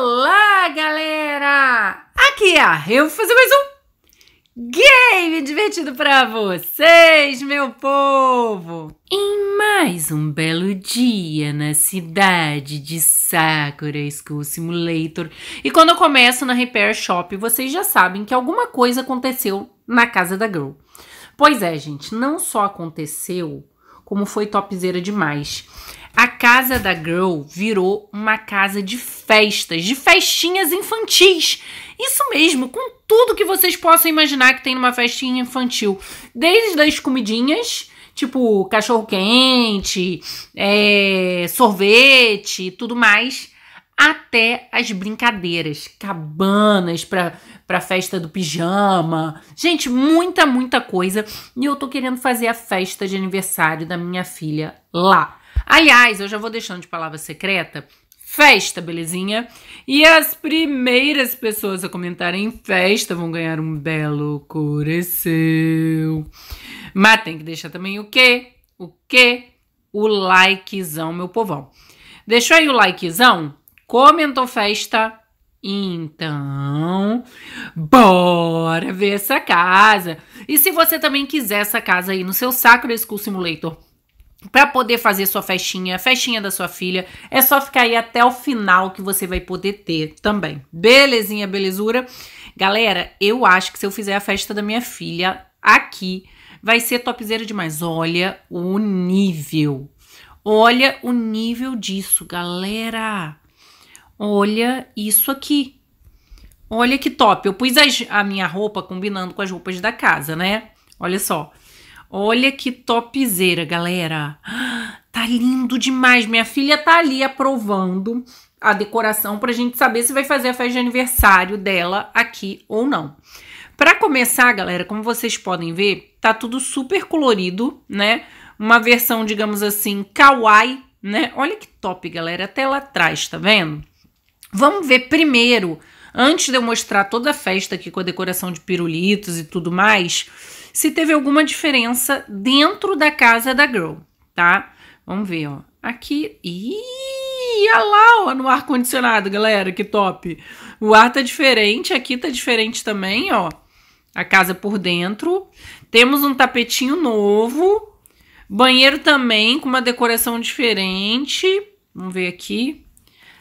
Olá, galera! Aqui é a Rio fazer mais um game divertido para vocês, meu povo! Em mais um belo dia na cidade de Sakura School Simulator. E quando eu começo na Repair Shop, vocês já sabem que alguma coisa aconteceu na casa da Girl. Pois é, gente, não só aconteceu, como foi topzera demais. A casa da Girl virou uma casa de festas, de festinhas infantis. Isso mesmo, com tudo que vocês possam imaginar que tem numa festinha infantil. Desde as comidinhas, tipo cachorro quente, é, sorvete e tudo mais, até as brincadeiras, cabanas para para festa do pijama. Gente, muita, muita coisa. E eu tô querendo fazer a festa de aniversário da minha filha lá. Aliás, eu já vou deixando de palavra secreta festa, belezinha? E as primeiras pessoas a comentarem festa vão ganhar um belo coração. Mas tem que deixar também o quê? O quê? O likezão, meu povão. Deixou aí o likezão? Comentou festa? Então, bora ver essa casa. E se você também quiser essa casa aí no seu Sacro School Simulator para poder fazer sua festinha, festinha da sua filha. É só ficar aí até o final que você vai poder ter também. Belezinha, belezura? Galera, eu acho que se eu fizer a festa da minha filha aqui, vai ser topzera demais. Olha o nível. Olha o nível disso, galera. Olha isso aqui. Olha que top. Eu pus as, a minha roupa combinando com as roupas da casa, né? Olha só. Olha que topzeira, galera. Tá lindo demais. Minha filha tá ali aprovando a decoração para a gente saber se vai fazer a festa de aniversário dela aqui ou não. Para começar, galera, como vocês podem ver, tá tudo super colorido, né? Uma versão, digamos assim, kawaii, né? Olha que top, galera, até lá atrás, tá vendo? Vamos ver primeiro, antes de eu mostrar toda a festa aqui com a decoração de pirulitos e tudo mais, se teve alguma diferença dentro da casa da girl, tá? Vamos ver, ó. Aqui. Ih, olha lá, ó, no ar-condicionado, galera, que top. O ar tá diferente, aqui tá diferente também, ó. A casa por dentro. Temos um tapetinho novo. Banheiro também, com uma decoração diferente. Vamos ver aqui.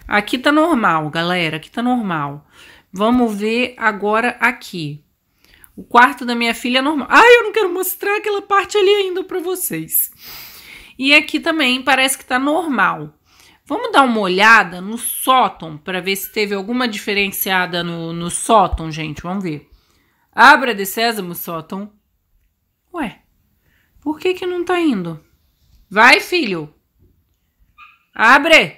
Aqui tá normal, galera. Aqui tá normal. Vamos ver agora aqui. O quarto da minha filha é normal. Ai, eu não quero mostrar aquela parte ali ainda para vocês. E aqui também parece que tá normal. Vamos dar uma olhada no sótão para ver se teve alguma diferenciada no, no sótão, gente. Vamos ver. Abra de sésamo, sótão. Ué, por que que não tá indo? Vai, filho. Abre.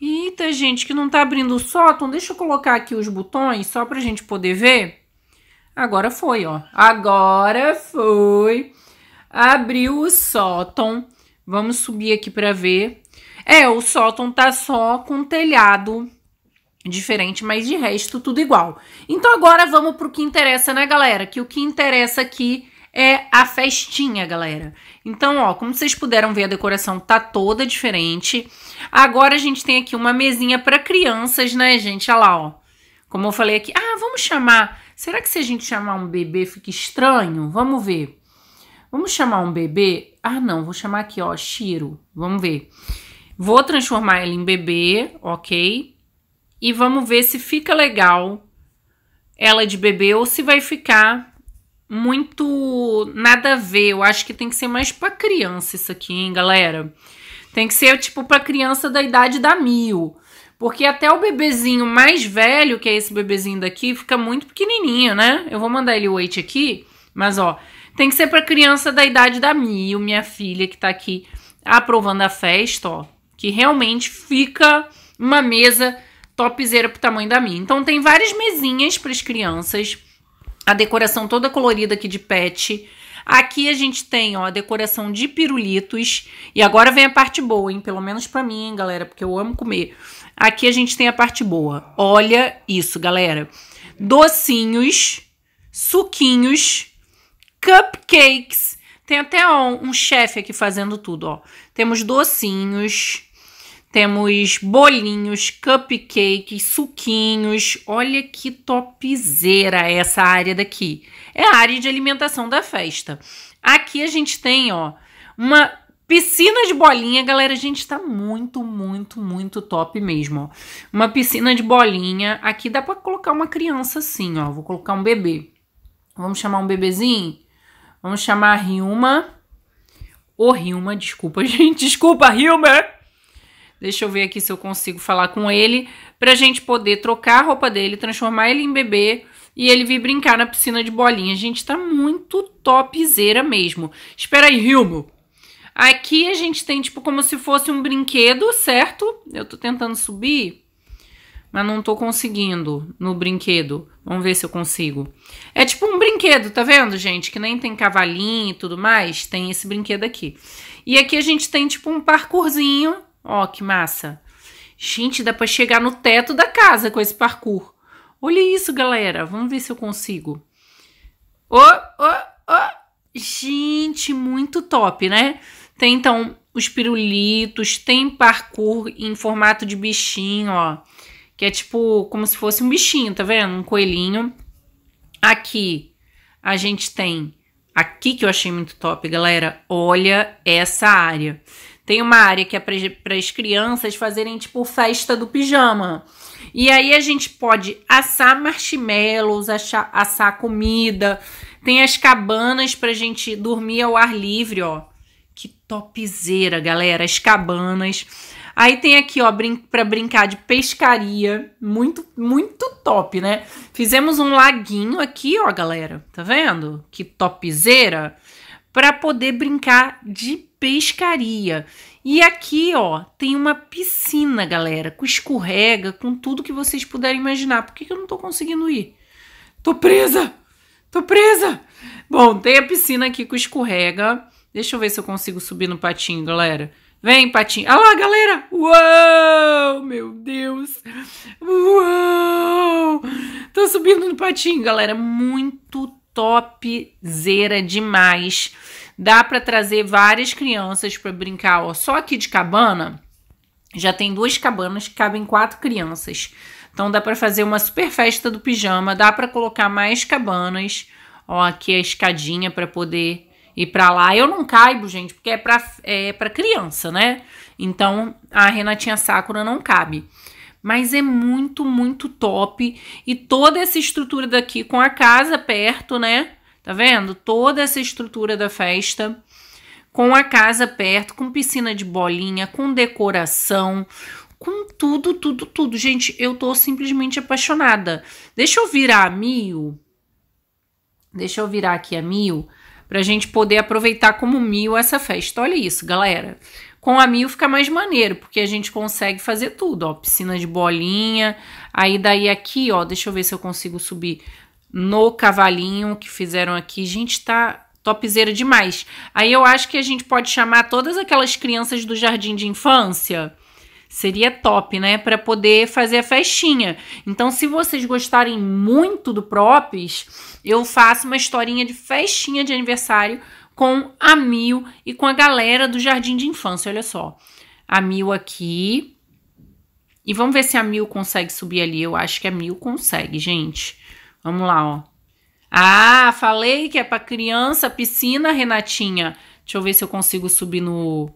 Eita, gente, que não tá abrindo o sótão. Deixa eu colocar aqui os botões só pra gente poder ver. Agora foi, ó. Agora foi. Abriu o sótão. Vamos subir aqui para ver. É, o sótão tá só com telhado diferente, mas de resto tudo igual. Então agora vamos pro que interessa, né, galera? Que o que interessa aqui é a festinha, galera. Então, ó, como vocês puderam ver, a decoração tá toda diferente. Agora a gente tem aqui uma mesinha para crianças, né, gente? Olha lá, ó. Como eu falei aqui, ah, vamos chamar Será que se a gente chamar um bebê fica estranho? Vamos ver. Vamos chamar um bebê? Ah, não, vou chamar aqui, ó, Shiro. Vamos ver. Vou transformar ele em bebê, ok? E vamos ver se fica legal ela de bebê ou se vai ficar muito nada a ver. Eu acho que tem que ser mais para criança isso aqui, hein, galera? Tem que ser tipo para criança da idade da mil. Porque até o bebezinho mais velho, que é esse bebezinho daqui, fica muito pequenininho, né? Eu vou mandar ele o weight aqui, mas ó, tem que ser para criança da idade da Mio, minha filha, que tá aqui aprovando a festa, ó. Que realmente fica uma mesa topzera pro tamanho da minha. Então tem várias mesinhas para as crianças. A decoração toda colorida aqui de pet. Aqui a gente tem, ó, a decoração de pirulitos. E agora vem a parte boa, hein? Pelo menos pra mim, hein, galera, porque eu amo comer. Aqui a gente tem a parte boa. Olha isso, galera. Docinhos, suquinhos, cupcakes. Tem até ó, um chefe aqui fazendo tudo, ó. Temos docinhos, temos bolinhos, cupcakes, suquinhos. Olha que topzera essa área daqui. É a área de alimentação da festa. Aqui a gente tem, ó, uma piscina de bolinha. Galera, a gente tá muito, muito, muito top mesmo, ó. Uma piscina de bolinha. Aqui dá pra colocar uma criança assim, ó. Vou colocar um bebê. Vamos chamar um bebezinho? Vamos chamar a Rilma. Ô, oh, Rilma, desculpa, gente. Desculpa, Rilma! Deixa eu ver aqui se eu consigo falar com ele pra gente poder trocar a roupa dele, transformar ele em bebê e ele vir brincar na piscina de bolinha. Gente, tá muito topzera mesmo. Espera aí, Hilmo. Aqui a gente tem tipo como se fosse um brinquedo, certo? Eu tô tentando subir, mas não tô conseguindo no brinquedo. Vamos ver se eu consigo. É tipo um brinquedo, tá vendo, gente? Que nem tem cavalinho e tudo mais, tem esse brinquedo aqui. E aqui a gente tem tipo um parkourzinho Ó, que massa. Gente, dá para chegar no teto da casa com esse parkour. Olha isso, galera. Vamos ver se eu consigo. Ô, ô, ô. Gente, muito top, né? Tem então os pirulitos, tem parkour em formato de bichinho, ó. Que é tipo como se fosse um bichinho, tá vendo? Um coelhinho. Aqui a gente tem aqui que eu achei muito top, galera. Olha essa área. Tem uma área que é para as crianças fazerem tipo festa do pijama. E aí a gente pode assar marshmallows, assar, assar comida. Tem as cabanas a gente dormir ao ar livre, ó. Que topzeira, galera, as cabanas. Aí tem aqui, ó, brin para brincar de pescaria, muito muito top, né? Fizemos um laguinho aqui, ó, galera. Tá vendo? Que topzeira para poder brincar de pescaria. E aqui, ó, tem uma piscina, galera, com escorrega, com tudo que vocês puderem imaginar. Por que, que eu não tô conseguindo ir? Tô presa! Tô presa! Bom, tem a piscina aqui com escorrega. Deixa eu ver se eu consigo subir no patinho, galera. Vem, patinho. Olha lá, galera! Uau! Meu Deus! Uau! Tô subindo no patinho, galera. Muito topzera demais dá para trazer várias crianças para brincar. Ó. Só aqui de cabana, já tem duas cabanas que cabem quatro crianças. Então dá para fazer uma super festa do pijama, dá para colocar mais cabanas. Ó, aqui a escadinha para poder ir para lá. Eu não caibo, gente, porque é para é para criança, né? Então a Renatinha Sakura não cabe. Mas é muito, muito top e toda essa estrutura daqui com a casa perto, né? Tá vendo? Toda essa estrutura da festa com a casa perto, com piscina de bolinha, com decoração, com tudo, tudo, tudo. Gente, eu tô simplesmente apaixonada. Deixa eu virar a Mil. Deixa eu virar aqui a Mil pra gente poder aproveitar como Mil essa festa. Olha isso, galera. Com a Mil fica mais maneiro, porque a gente consegue fazer tudo, ó, piscina de bolinha. Aí daí aqui, ó, deixa eu ver se eu consigo subir no cavalinho que fizeram aqui. Gente, tá topzeira demais. Aí eu acho que a gente pode chamar todas aquelas crianças do jardim de infância. Seria top, né? Para poder fazer a festinha. Então, se vocês gostarem muito do Props, eu faço uma historinha de festinha de aniversário com a Mil e com a galera do jardim de infância. Olha só. A Mil aqui. E vamos ver se a Mil consegue subir ali. Eu acho que a Mil consegue, gente. Vamos lá, ó. Ah, falei que é para criança, piscina, Renatinha. Deixa eu ver se eu consigo subir no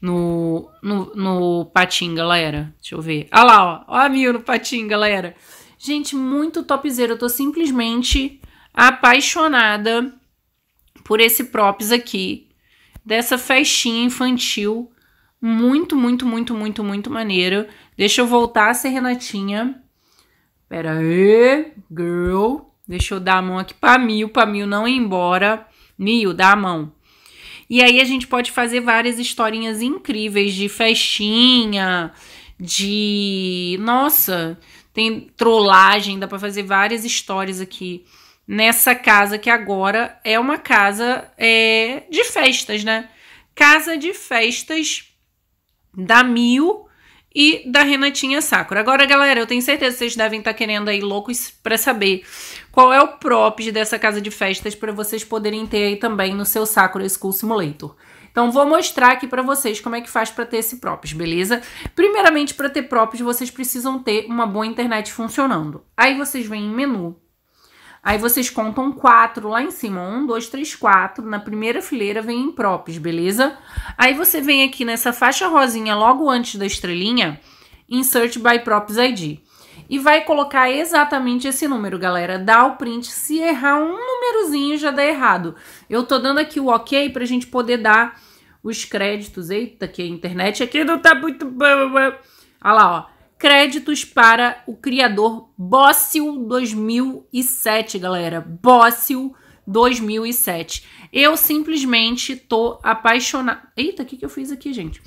no, no, no patim, galera. Deixa eu ver. Olha lá, ó. Ó a Mil no patim, galera. Gente, muito topzera. Eu tô simplesmente apaixonada por esse props aqui. Dessa festinha infantil. Muito, muito, muito, muito, muito maneira. Deixa eu voltar a ser Renatinha. Pera aí, girl. Deixa eu dar a mão aqui para Mil, para Mil não ir embora. Mil, dá a mão. E aí a gente pode fazer várias historinhas incríveis de festinha, de. Nossa, tem trollagem, dá para fazer várias histórias aqui nessa casa que agora é uma casa é, de festas, né? Casa de festas da Mil e da Renatinha Sakura. Agora, galera, eu tenho certeza que vocês devem estar tá querendo aí loucos para saber qual é o props dessa casa de festas para vocês poderem ter aí também no seu Sakura School Simulator. Então, vou mostrar aqui para vocês como é que faz para ter esse props, beleza? Primeiramente, para ter props, vocês precisam ter uma boa internet funcionando. Aí vocês vêm em menu, Aí vocês contam quatro lá em cima. Um, dois, três, quatro. Na primeira fileira vem impróprios, beleza? Aí você vem aqui nessa faixa rosinha logo antes da estrelinha, insert by props ID. E vai colocar exatamente esse número, galera. Dá o print. Se errar um númerozinho, já dá errado. Eu tô dando aqui o ok pra gente poder dar os créditos. Eita, que a internet aqui não tá muito Olha lá, ó créditos para o criador Bossil 2007, galera. Bossil 2007. Eu simplesmente tô apaixonada. Eita, o que, que eu fiz aqui, gente?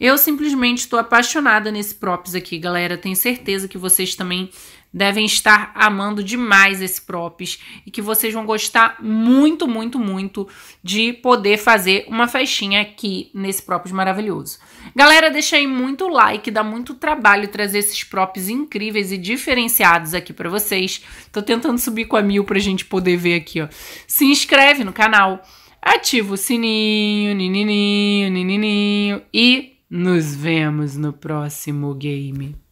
Eu simplesmente tô apaixonada nesse props aqui, galera. Tenho certeza que vocês também devem estar amando demais esse props e que vocês vão gostar muito, muito, muito de poder fazer uma festinha aqui nesse props maravilhoso. Galera, deixa aí muito like, dá muito trabalho trazer esses props incríveis e diferenciados aqui para vocês. Tô tentando subir com a mil pra gente poder ver aqui, ó. Se inscreve no canal, ativa o sininho, nininho, nininho e nos vemos no próximo game.